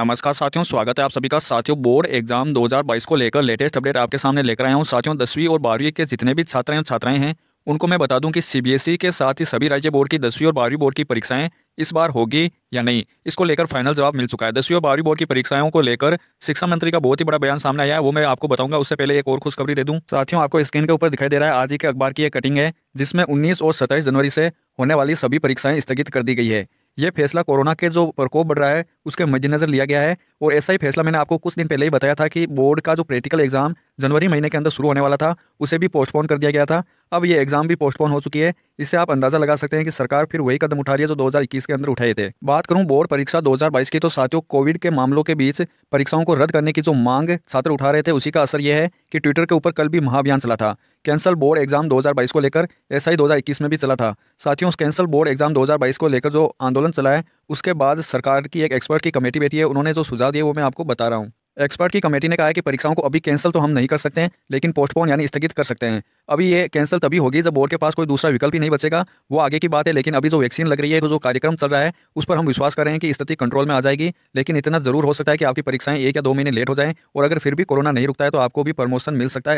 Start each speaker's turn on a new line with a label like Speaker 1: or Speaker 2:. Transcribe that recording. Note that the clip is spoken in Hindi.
Speaker 1: नमस्कार साथियों स्वागत है आप सभी का साथियों बोर्ड एग्जाम 2022 को लेकर लेटेस्ट अपडेट आपके सामने लेकर आया हूं साथियों दसवीं और बारहवीं के जितने भी छात्र हैं छात्राएं हैं उनको मैं बता दूं कि सीबीएसई के साथ ही सभी राज्य बोर्ड की दसवीं और बारहवीं बोर्ड की परीक्षाएं इस बार होगी या नहीं इसको लेकर फाइनल जवाब मिल चुका है दसवीं और बारहवीं बोर्ड की परीक्षाओं को लेकर शिक्षा मंत्री का बहुत ही बड़ा बयान सामने आया है वो मैं आपको बताऊंगा उससे पहले एक और खुशखबरी दे दूँ साथियों आपको स्क्रीन के ऊपर दिखाई दे रहा है आज ही के अखबार की एक कटिंग है जिसमें उन्नीस और सत्ताईस जनवरी से होने वाली सभी परीक्षाएं स्थगित कर दी गई है ये फैसला कोरोना के जो प्रकोप बढ़ रहा है उसके मद्देनज़र लिया गया है और ऐसा ही फैसला मैंने आपको कुछ दिन पहले ही बताया था कि बोर्ड का जो प्रैक्टिकल एग्ज़ाम जनवरी महीने के अंदर शुरू होने वाला था उसे भी पोस्टपोन कर दिया गया था अब ये एग्ज़ाम भी पोस्टपोन हो चुकी है इससे आप अंदाज़ा लगा सकते हैं कि सरकार फिर वही कदम उठा रही है जो 2021 के अंदर उठाए थे बात करूं बोर्ड परीक्षा 2022 की तो साथियों कोविड के मामलों के बीच परीक्षाओं को रद्द करने की जो मांग छात्र उठा रहे थे उसी का असर यह है कि ट्विटर के ऊपर कल भी महाअभियान चला था कैंसल बोर्ड एग्जाम 2022 को लेकर ऐसा ही 2021 में भी चला था साथियों कैंसल बोर्ड एग्जाम 2022 को लेकर जो आंदोलन चला है उसके बाद सरकार की एक एक्सपर्ट की कमेटी बैठी है उन्होंने जो सुझाव दिए वो मैं आपको बता रहा हूँ एक्सपर्ट की कमेटी ने कहा है कि परीक्षाओं को अभी कैंसिल तो हम नहीं कर सकते हैं लेकिन पोस्टपोन यानी स्थगित कर सकते हैं अभी ये कैंसिल तभी होगी जब बोर्ड के पास कोई दूसरा विकल्प ही नहीं बचेगा वो आगे की बात है लेकिन अभी जो वैक्सीन लग रही है जो कार्यक्रम चल रहा है उस पर हम विश्वास कर रहे हैं कि स्थिति कंट्रोल में आ जाएगी लेकिन इतना जरूर हो सकता है कि आपकी परीक्षाएं एक या दो महीने लेट हो जाए और अगर फिर भी कोरोना नहीं रुकता है तो आपको भी प्रमोशन मिल सकता है